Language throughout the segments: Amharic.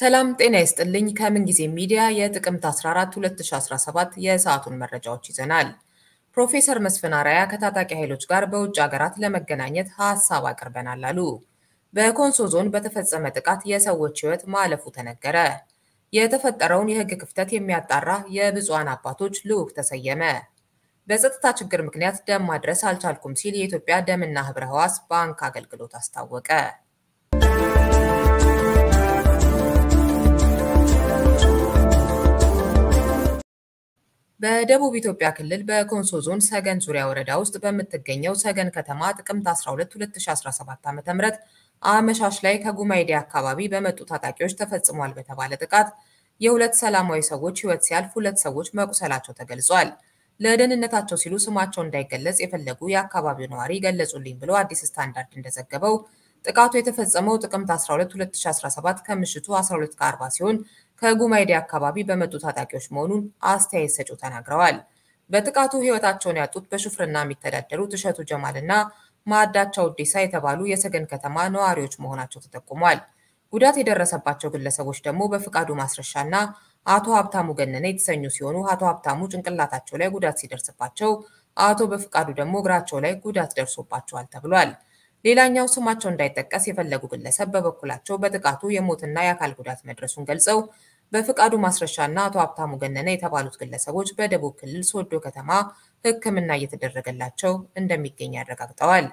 ሰላም ጤና ይስጥልኝ። ከምንጊዜ ሚዲያ የጥቅምት 14 2017 የሰዓቱን መረጃዎች ይዘናል። ፕሮፌሰር መስፍን አርአያ ከታጣቂ ኃይሎች ጋር በውጭ ሀገራት ለመገናኘት ሀሳብ አቅርበናል አሉ። በኮንሶ ዞን በተፈጸመ ጥቃት የሰዎች ሕይወት ማለፉ ተነገረ። የተፈጠረውን የህግ ክፍተት የሚያጣራ የብፁዓን አባቶች ልዑክ ተሰየመ። በጸጥታ ችግር ምክንያት ደም ማድረስ አልቻልኩም ሲል የኢትዮጵያ ደምና ህብረ ህዋስ ባንክ አገልግሎት አስታወቀ። በደቡብ ኢትዮጵያ ክልል በኮንሶ ዞን ሰገን ዙሪያ ወረዳ ውስጥ በምትገኘው ሰገን ከተማ ጥቅምት 12 2017 ዓ.ም አመሻሽ ላይ ከጉማይዴ አካባቢ በመጡ ታጣቂዎች ተፈጽሟል በተባለ ጥቃት የሁለት ሰላማዊ ሰዎች ሕይወት ሲያልፍ ሁለት ሰዎች መቁሰላቸው ተገልጿል። ለደህንነታቸው ሲሉ ስማቸው እንዳይገለጽ የፈለጉ የአካባቢው ነዋሪ ገለጹልኝ ብሎ አዲስ ስታንዳርድ እንደዘገበው ጥቃቱ የተፈጸመው ጥቅምት 12 2017 ከምሽቱ 12 ከ40 ሲሆን ከጉማይዴ አካባቢ በመጡ ታጣቂዎች መሆኑን አስተያየት ሰጪው ተናግረዋል። በጥቃቱ ህይወታቸውን ያጡት በሹፍርና የሚተዳደሩት እሸቱ ጀማል እና ማዕዳቸው ዴሳ የተባሉ የሰገን ከተማ ነዋሪዎች መሆናቸው ተጠቁሟል። ጉዳት የደረሰባቸው ግለሰቦች ደግሞ በፍቃዱ ማስረሻ እና አቶ ሀብታሙ ገነነ የተሰኙ ሲሆኑ አቶ ሀብታሙ ጭንቅላታቸው ላይ ጉዳት ሲደርስባቸው፣ አቶ በፍቃዱ ደግሞ እግራቸው ላይ ጉዳት ደርሶባቸዋል ተብሏል። ሌላኛው ስማቸው እንዳይጠቀስ የፈለጉ ግለሰብ በበኩላቸው በጥቃቱ የሞትና የአካል ጉዳት መድረሱን ገልጸው በፍቃዱ ማስረሻ እና አቶ ሀብታሙ ገነነ የተባሉት ግለሰቦች በደቡብ ክልል ሶዶ ከተማ ሕክምና እየተደረገላቸው እንደሚገኝ አረጋግጠዋል።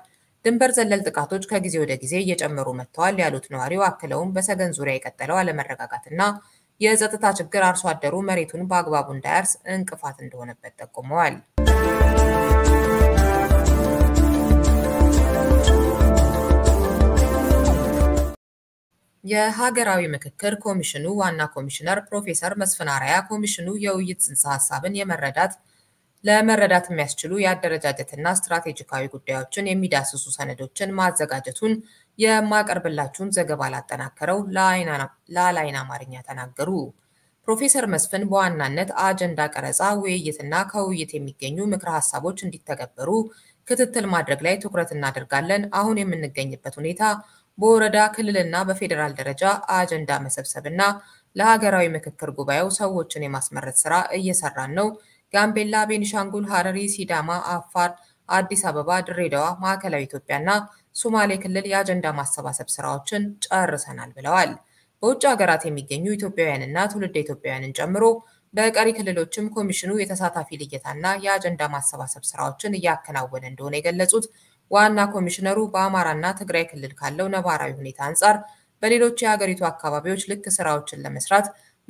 ድንበር ዘለል ጥቃቶች ከጊዜ ወደ ጊዜ እየጨመሩ መጥተዋል ያሉት ነዋሪው አክለውም በሰገን ዙሪያ የቀጠለው አለመረጋጋትና የጸጥታ ችግር አርሶ አደሩ መሬቱን በአግባቡ እንዳያርስ እንቅፋት እንደሆነበት ጠቁመዋል። የሀገራዊ ምክክር ኮሚሽኑ ዋና ኮሚሽነር ፕሮፌሰር መስፍን አርአያ ኮሚሽኑ የውይይት ጽንሰ ሀሳብን የመረዳት ለመረዳት የሚያስችሉ የአደረጃጀትና ስትራቴጂካዊ ጉዳዮችን የሚዳስሱ ሰነዶችን ማዘጋጀቱን የማቀርብላችሁን ዘገባ ላጠናከረው ለአላይን አማርኛ ተናገሩ። ፕሮፌሰር መስፍን በዋናነት አጀንዳ ቀረጻ፣ ውይይትና ከውይይት የሚገኙ ምክረ ሀሳቦች እንዲተገበሩ ክትትል ማድረግ ላይ ትኩረት እናደርጋለን። አሁን የምንገኝበት ሁኔታ በወረዳ ክልልና በፌዴራል ደረጃ አጀንዳ መሰብሰብና ለሀገራዊ ምክክር ጉባኤው ሰዎችን የማስመረጥ ስራ እየሰራን ነው። ጋምቤላ፣ ቤኒሻንጉል፣ ሀረሪ፣ ሲዳማ፣ አፋር፣ አዲስ አበባ፣ ድሬዳዋ፣ ማዕከላዊ ኢትዮጵያና ሶማሌ ክልል የአጀንዳ ማሰባሰብ ስራዎችን ጨርሰናል ብለዋል። በውጭ ሀገራት የሚገኙ ኢትዮጵያውያንና ትውልደ ኢትዮጵያውያንን ጨምሮ በቀሪ ክልሎችም ኮሚሽኑ የተሳታፊ ልየታና የአጀንዳ ማሰባሰብ ስራዎችን እያከናወነ እንደሆነ የገለጹት ዋና ኮሚሽነሩ በአማራና ትግራይ ክልል ካለው ነባራዊ ሁኔታ አንጻር በሌሎች የሀገሪቱ አካባቢዎች ልክ ስራዎችን ለመስራት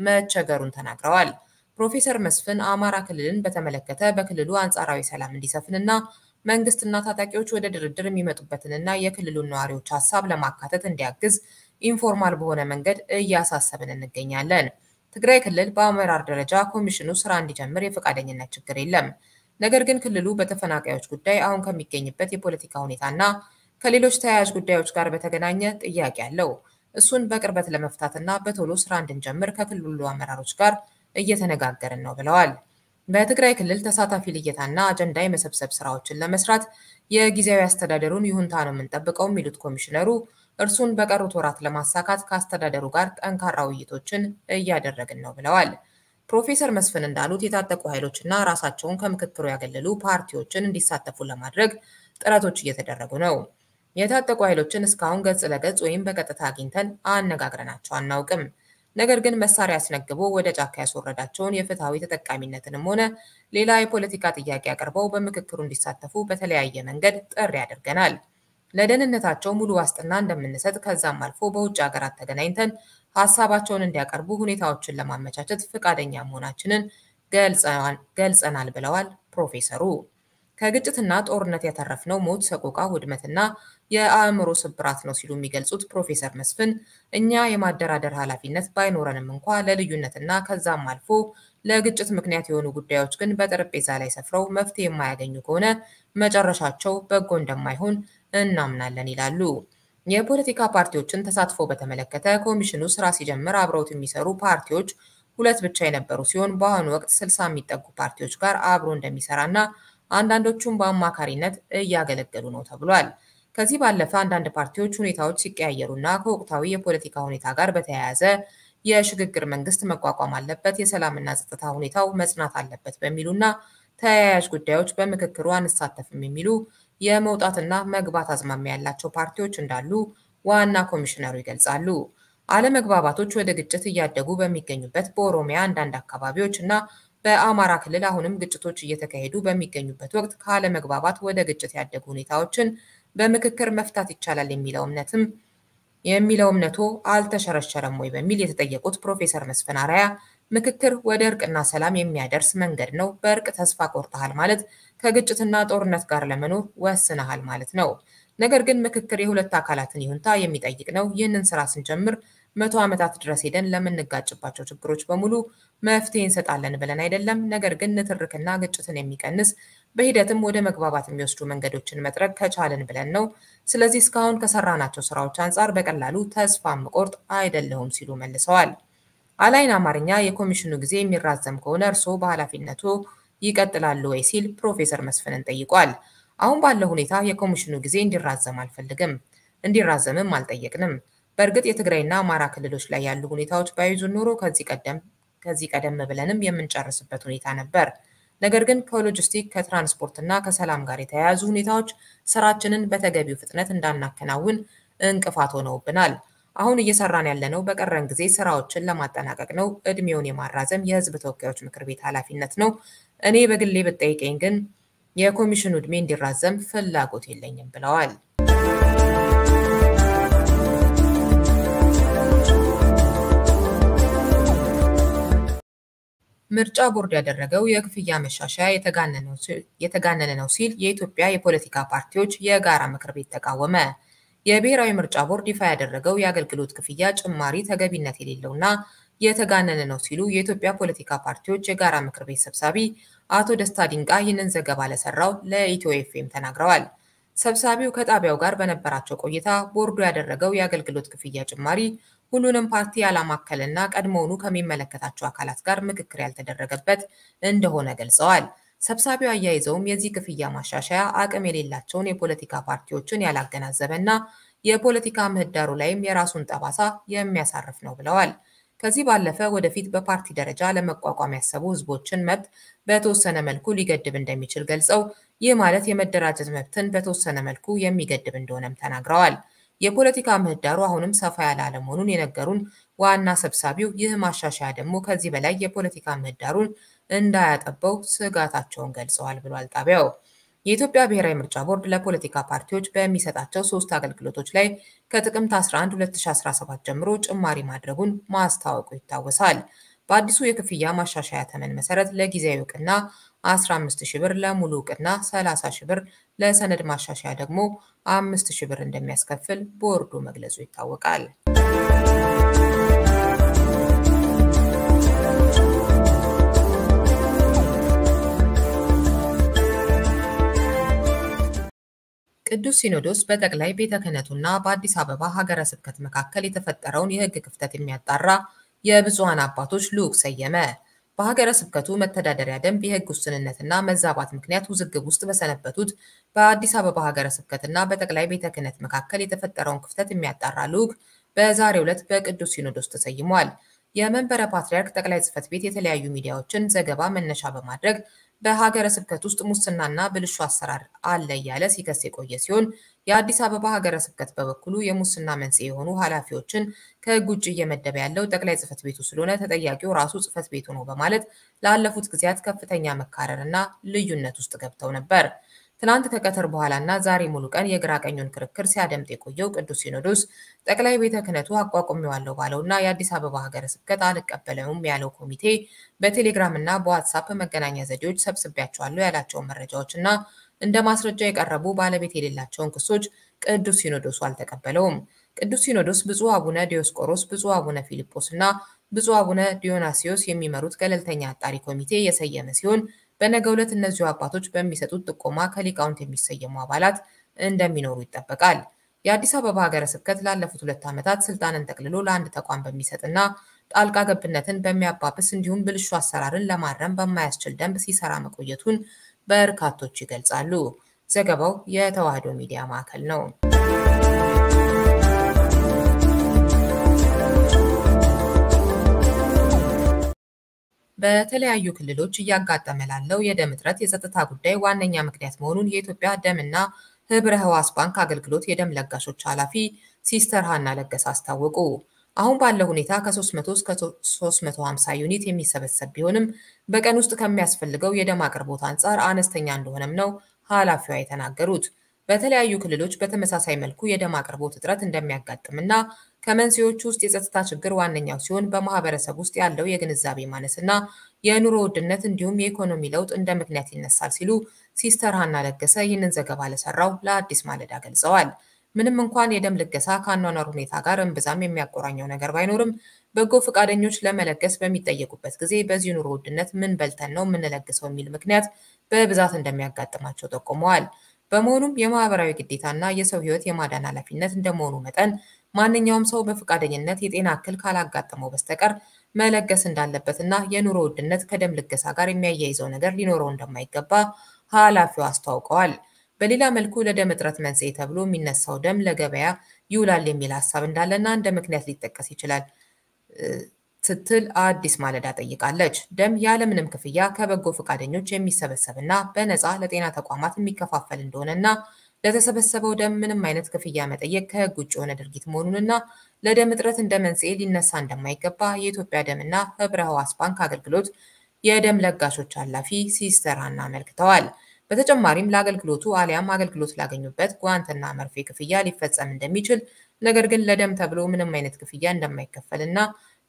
መቸገሩን ተናግረዋል። ፕሮፌሰር መስፍን አማራ ክልልን በተመለከተ በክልሉ አንጻራዊ ሰላም እንዲሰፍንና መንግስትና ታጣቂዎች ወደ ድርድር የሚመጡበትንና የክልሉን ነዋሪዎች ሀሳብ ለማካተት እንዲያግዝ ኢንፎርማል በሆነ መንገድ እያሳሰብን እንገኛለን። ትግራይ ክልል በአመራር ደረጃ ኮሚሽኑ ስራ እንዲጀምር የፈቃደኝነት ችግር የለም። ነገር ግን ክልሉ በተፈናቃዮች ጉዳይ አሁን ከሚገኝበት የፖለቲካ ሁኔታና ከሌሎች ተያያዥ ጉዳዮች ጋር በተገናኘ ጥያቄ አለው። እሱን በቅርበት ለመፍታትና በቶሎ ስራ እንድንጀምር ከክልሉ አመራሮች ጋር እየተነጋገርን ነው ብለዋል። በትግራይ ክልል ተሳታፊ ልየታና አጀንዳ የመሰብሰብ ስራዎችን ለመስራት የጊዜያዊ አስተዳደሩን ይሁንታ ነው የምንጠብቀው የሚሉት ኮሚሽነሩ እርሱን በቀሩት ወራት ለማሳካት ከአስተዳደሩ ጋር ጠንካራ ውይይቶችን እያደረግን ነው ብለዋል። ፕሮፌሰር መስፍን እንዳሉት የታጠቁ ኃይሎችና ራሳቸውን ከምክክሩ ያገለሉ ፓርቲዎችን እንዲሳተፉ ለማድረግ ጥረቶች እየተደረጉ ነው። የታጠቁ ኃይሎችን እስካሁን ገጽ ለገጽ ወይም በቀጥታ አግኝተን አነጋግረናቸው አናውቅም። ነገር ግን መሳሪያ አስነግቦ ወደ ጫካ ያስወረዳቸውን የፍትሐዊ ተጠቃሚነትንም ሆነ ሌላ የፖለቲካ ጥያቄ አቅርበው በምክክሩ እንዲሳተፉ በተለያየ መንገድ ጥሪ አድርገናል። ለደህንነታቸው ሙሉ ዋስትና እንደምንሰጥ ከዛም አልፎ በውጭ ሀገራት ተገናኝተን ሀሳባቸውን እንዲያቀርቡ ሁኔታዎችን ለማመቻቸት ፈቃደኛ መሆናችንን ገልጸናል ብለዋል ፕሮፌሰሩ። ከግጭትና ጦርነት የተረፍነው ሞት፣ ሰቆቃ፣ ውድመትና የአእምሮ ስብራት ነው ሲሉ የሚገልጹት ፕሮፌሰር መስፍን እኛ የማደራደር ኃላፊነት ባይኖረንም እንኳ ለልዩነትና ከዛም አልፎ ለግጭት ምክንያት የሆኑ ጉዳዮች ግን በጠረጴዛ ላይ ሰፍረው መፍትሄ የማያገኙ ከሆነ መጨረሻቸው በጎ እንደማይሆን እናምናለን ይላሉ። የፖለቲካ ፓርቲዎችን ተሳትፎ በተመለከተ ኮሚሽኑ ስራ ሲጀምር አብረውት የሚሰሩ ፓርቲዎች ሁለት ብቻ የነበሩ ሲሆን በአሁኑ ወቅት ስልሳ የሚጠጉ ፓርቲዎች ጋር አብሮ እንደሚሰራና አንዳንዶቹም በአማካሪነት እያገለገሉ ነው ተብሏል። ከዚህ ባለፈ አንዳንድ ፓርቲዎች ሁኔታዎች ሲቀያየሩና ከወቅታዊ የፖለቲካ ሁኔታ ጋር በተያያዘ የሽግግር መንግስት መቋቋም አለበት፣ የሰላምና ጸጥታ ሁኔታው መጽናት አለበት በሚሉና ተያያዥ ጉዳዮች በምክክሩ አንሳተፍም የሚሉ የመውጣትና መግባት አዝማሚያ ያላቸው ፓርቲዎች እንዳሉ ዋና ኮሚሽነሩ ይገልጻሉ። አለመግባባቶች ወደ ግጭት እያደጉ በሚገኙበት በኦሮሚያ አንዳንድ አካባቢዎች እና በአማራ ክልል አሁንም ግጭቶች እየተካሄዱ በሚገኙበት ወቅት ከአለመግባባት ወደ ግጭት ያደጉ ሁኔታዎችን በምክክር መፍታት ይቻላል የሚለው እምነትም የሚለው እምነቱ አልተሸረሸረም ወይ በሚል የተጠየቁት ፕሮፌሰር መስፍን አርአያ ምክክር ወደ እርቅና ሰላም የሚያደርስ መንገድ ነው። በእርቅ ተስፋ ቆርጠሃል ማለት ከግጭትና ጦርነት ጋር ለመኖር ወስነሃል ማለት ነው። ነገር ግን ምክክር የሁለት አካላትን ይሁንታ የሚጠይቅ ነው። ይህንን ስራ ስንጀምር መቶ ዓመታት ድረስ ሄደን ለምንጋጭባቸው ችግሮች በሙሉ መፍትሄ እንሰጣለን ብለን አይደለም። ነገር ግን ንትርክና ግጭትን የሚቀንስ በሂደትም ወደ መግባባት የሚወስዱ መንገዶችን መጥረግ ከቻልን ብለን ነው። ስለዚህ እስካሁን ከሰራናቸው ስራዎች አንጻር በቀላሉ ተስፋ ምቆርጥ አይደለሁም ሲሉ መልሰዋል። አላይን አማርኛ የኮሚሽኑ ጊዜ የሚራዘም ከሆነ እርስዎ በኃላፊነቱ ይቀጥላሉ ወይ ሲል ፕሮፌሰር መስፍንን ጠይቋል። አሁን ባለው ሁኔታ የኮሚሽኑ ጊዜ እንዲራዘም አልፈልግም፣ እንዲራዘምም አልጠየቅንም። በእርግጥ የትግራይና አማራ ክልሎች ላይ ያሉ ሁኔታዎች ባይዙ ኖሮ ከዚህ ቀደም ከዚህ ቀደም ብለንም የምንጨርስበት ሁኔታ ነበር። ነገር ግን ከሎጂስቲክ ከትራንስፖርት እና ከሰላም ጋር የተያያዙ ሁኔታዎች ስራችንን በተገቢው ፍጥነት እንዳናከናውን እንቅፋት ሆነውብናል። አሁን እየሰራን ያለነው በቀረን ጊዜ ስራዎችን ለማጠናቀቅ ነው። እድሜውን የማራዘም የህዝብ ተወካዮች ምክር ቤት ኃላፊነት ነው። እኔ በግሌ ብጠይቀኝ ግን የኮሚሽኑ እድሜ እንዲራዘም ፍላጎት የለኝም ብለዋል። ምርጫ ቦርድ ያደረገው የክፍያ መሻሻያ የተጋነነ ነው ሲል የኢትዮጵያ የፖለቲካ ፓርቲዎች የጋራ ምክር ቤት ተቃወመ። የብሔራዊ ምርጫ ቦርድ ይፋ ያደረገው የአገልግሎት ክፍያ ጭማሪ ተገቢነት የሌለውና የተጋነነ ነው ሲሉ የኢትዮጵያ ፖለቲካ ፓርቲዎች የጋራ ምክር ቤት ሰብሳቢ አቶ ደስታ ዲንቃ ይህንን ዘገባ ለሰራው ለኢትዮ ኤፍኤም ተናግረዋል። ሰብሳቢው ከጣቢያው ጋር በነበራቸው ቆይታ ቦርዱ ያደረገው የአገልግሎት ክፍያ ጭማሪ ሁሉንም ፓርቲ ያላማከለና ቀድሞውኑ ከሚመለከታቸው አካላት ጋር ምክክር ያልተደረገበት እንደሆነ ገልጸዋል። ሰብሳቢው አያይዘውም የዚህ ክፍያ ማሻሻያ አቅም የሌላቸውን የፖለቲካ ፓርቲዎችን ያላገናዘበና የፖለቲካ ምህዳሩ ላይም የራሱን ጠባሳ የሚያሳርፍ ነው ብለዋል። ከዚህ ባለፈ ወደፊት በፓርቲ ደረጃ ለመቋቋም ያሰቡ ህዝቦችን መብት በተወሰነ መልኩ ሊገድብ እንደሚችል ገልጸው ይህ ማለት የመደራጀት መብትን በተወሰነ መልኩ የሚገድብ እንደሆነም ተናግረዋል። የፖለቲካ ምህዳሩ አሁንም ሰፋ ያለ አለመሆኑን የነገሩን ዋና ሰብሳቢው ይህ ማሻሻያ ደግሞ ከዚህ በላይ የፖለቲካ ምህዳሩን እንዳያጠበው ስጋታቸውን ገልጸዋል ብሏል ጣቢያው። የኢትዮጵያ ብሔራዊ ምርጫ ቦርድ ለፖለቲካ ፓርቲዎች በሚሰጣቸው ሶስት አገልግሎቶች ላይ ከጥቅምት 11 2017 ጀምሮ ጭማሪ ማድረጉን ማስታወቁ ይታወሳል። በአዲሱ የክፍያ ማሻሻያ ተመን መሰረት ለጊዜያዊ እውቅና 15 ሺህ ብር፣ ለሙሉ እውቅና 30 ሺህ ብር፣ ለሰነድ ማሻሻያ ደግሞ 5 ሺህ ብር እንደሚያስከፍል ቦርዱ መግለጹ ይታወቃል። ቅዱስ ሲኖዶስ በጠቅላይ ቤተ ክህነቱና በአዲስ አበባ ሀገረ ስብከት መካከል የተፈጠረውን የህግ ክፍተት የሚያጣራ የብፁዓን አባቶች ልዑክ ሰየመ። በሀገረ ስብከቱ መተዳደሪያ ደንብ የህግ ውስንነትና መዛባት ምክንያት ውዝግብ ውስጥ በሰነበቱት በአዲስ አበባ ሀገረ ስብከትና በጠቅላይ ቤተ ክህነት መካከል የተፈጠረውን ክፍተት የሚያጣራ ልዑክ በዛሬው ዕለት በቅዱስ ሲኖዶስ ተሰይሟል። የመንበረ ፓትርያርክ ጠቅላይ ጽህፈት ቤት የተለያዩ ሚዲያዎችን ዘገባ መነሻ በማድረግ በሀገረ ስብከት ውስጥ ሙስናና ብልሹ አሰራር አለ እያለ ሲከስ የቆየ ሲሆን የአዲስ አበባ ሀገረ ስብከት በበኩሉ የሙስና መንስኤ የሆኑ ኃላፊዎችን ከህግ ውጭ እየመደበ ያለው ጠቅላይ ጽፈት ቤቱ ስለሆነ ተጠያቂው ራሱ ጽህፈት ቤቱ ነው በማለት ላለፉት ጊዜያት ከፍተኛ መካረር እና ልዩነት ውስጥ ገብተው ነበር። ትናንት ከቀትር በኋላና ዛሬ ሙሉ ቀን የግራ ቀኙን ክርክር ሲያደምጥ የቆየው ቅዱስ ሲኖዶስ ጠቅላይ ቤተ ክህነቱ አቋቁሜዋለሁ ባለውና የአዲስ አበባ ሀገረ ስብከት አልቀበለውም ያለው ኮሚቴ በቴሌግራም እና በዋትሳፕ መገናኛ ዘዴዎች ሰብስቤያቸዋለሁ ያላቸውን መረጃዎች እና እንደ ማስረጃ የቀረቡ ባለቤት የሌላቸውን ክሶች ቅዱስ ሲኖዶሱ አልተቀበለውም። ቅዱስ ሲኖዶስ ብፁዕ አቡነ ዲዮስቆሮስ፣ ብፁዕ አቡነ ፊልጶስ እና ብፁዕ አቡነ ዲዮናሲዮስ የሚመሩት ገለልተኛ አጣሪ ኮሚቴ የሰየመ ሲሆን በነገ ዕለት እነዚሁ አባቶች በሚሰጡት ጥቆማ ከሊቃውንት የሚሰየሙ አባላት እንደሚኖሩ ይጠበቃል። የአዲስ አበባ ሀገረ ስብከት ላለፉት ሁለት ዓመታት ስልጣንን ጠቅልሎ ለአንድ ተቋም በሚሰጥና ጣልቃ ገብነትን በሚያባብስ እንዲሁም ብልሹ አሰራርን ለማረም በማያስችል ደንብ ሲሰራ መቆየቱን በርካቶች ይገልጻሉ። ዘገባው የተዋህዶ ሚዲያ ማዕከል ነው። በተለያዩ ክልሎች እያጋጠመ ላለው የደም እጥረት የጸጥታ ጉዳይ ዋነኛ ምክንያት መሆኑን የኢትዮጵያ ደምና ህብረ ህዋስ ባንክ አገልግሎት የደም ለጋሾች ኃላፊ ሲስተር ሃና ለገስ አስታወቁ። አሁን ባለው ሁኔታ ከ300 እስከ 350 ዩኒት የሚሰበሰብ ቢሆንም በቀን ውስጥ ከሚያስፈልገው የደም አቅርቦት አንጻር አነስተኛ እንደሆነም ነው ኃላፊዋ የተናገሩት። በተለያዩ ክልሎች በተመሳሳይ መልኩ የደም አቅርቦት እጥረት እንደሚያጋጥምና ከመንስኤዎቹ ውስጥ የጸጥታ ችግር ዋነኛው ሲሆን በማህበረሰብ ውስጥ ያለው የግንዛቤ ማነስና የኑሮ ውድነት እንዲሁም የኢኮኖሚ ለውጥ እንደ ምክንያት ይነሳል ሲሉ ሲስተር ሀና ለገሰ ይህንን ዘገባ ለሰራው ለአዲስ ማለዳ ገልጸዋል። ምንም እንኳን የደም ልገሳ ከአኗኗር ሁኔታ ጋር እምብዛም የሚያቆራኘው ነገር ባይኖርም በጎ ፈቃደኞች ለመለገስ በሚጠየቁበት ጊዜ በዚህ ኑሮ ውድነት ምን በልተን ነው የምንለግሰው የሚል ምክንያት በብዛት እንደሚያጋጥማቸው ጠቁመዋል። በመሆኑም የማህበራዊ ግዴታና የሰው ህይወት የማዳን ኃላፊነት እንደመሆኑ መጠን ማንኛውም ሰው በፈቃደኝነት የጤና እክል ካላጋጠመው በስተቀር መለገስ እንዳለበትና የኑሮ ውድነት ከደም ልገሳ ጋር የሚያያይዘው ነገር ሊኖረው እንደማይገባ ኃላፊው አስታውቀዋል። በሌላ መልኩ ለደም እጥረት መንስኤ ተብሎ የሚነሳው ደም ለገበያ ይውላል የሚል ሀሳብ እንዳለና እንደ ምክንያት ሊጠቀስ ይችላል ስትል አዲስ ማለዳ ጠይቃለች። ደም ያለምንም ክፍያ ከበጎ ፈቃደኞች የሚሰበሰብና በነፃ ለጤና ተቋማት የሚከፋፈል እንደሆነና ለተሰበሰበው ደም ምንም አይነት ክፍያ መጠየቅ ከህግ ውጭ የሆነ ድርጊት መሆኑንና ለደም እጥረት እንደ መንስኤ ሊነሳ እንደማይገባ የኢትዮጵያ ደምና ህብረ ህዋስ ባንክ አገልግሎት የደም ለጋሾች ኃላፊ ሲስተር ሀና አመልክተዋል። በተጨማሪም ለአገልግሎቱ አሊያም አገልግሎት ላገኙበት ጓንትና መርፌ ክፍያ ሊፈጸም እንደሚችል ነገር ግን ለደም ተብሎ ምንም አይነት ክፍያ እንደማይከፈልና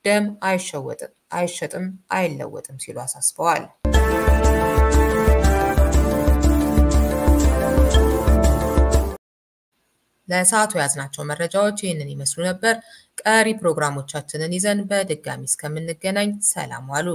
ደም አይሸጥም አይለወጥም ሲሉ አሳስበዋል። ለሰዓቱ የያዝናቸው መረጃዎች ይህንን ይመስሉ ነበር። ቀሪ ፕሮግራሞቻችንን ይዘን በድጋሚ እስከምንገናኝ ሰላም ዋሉ።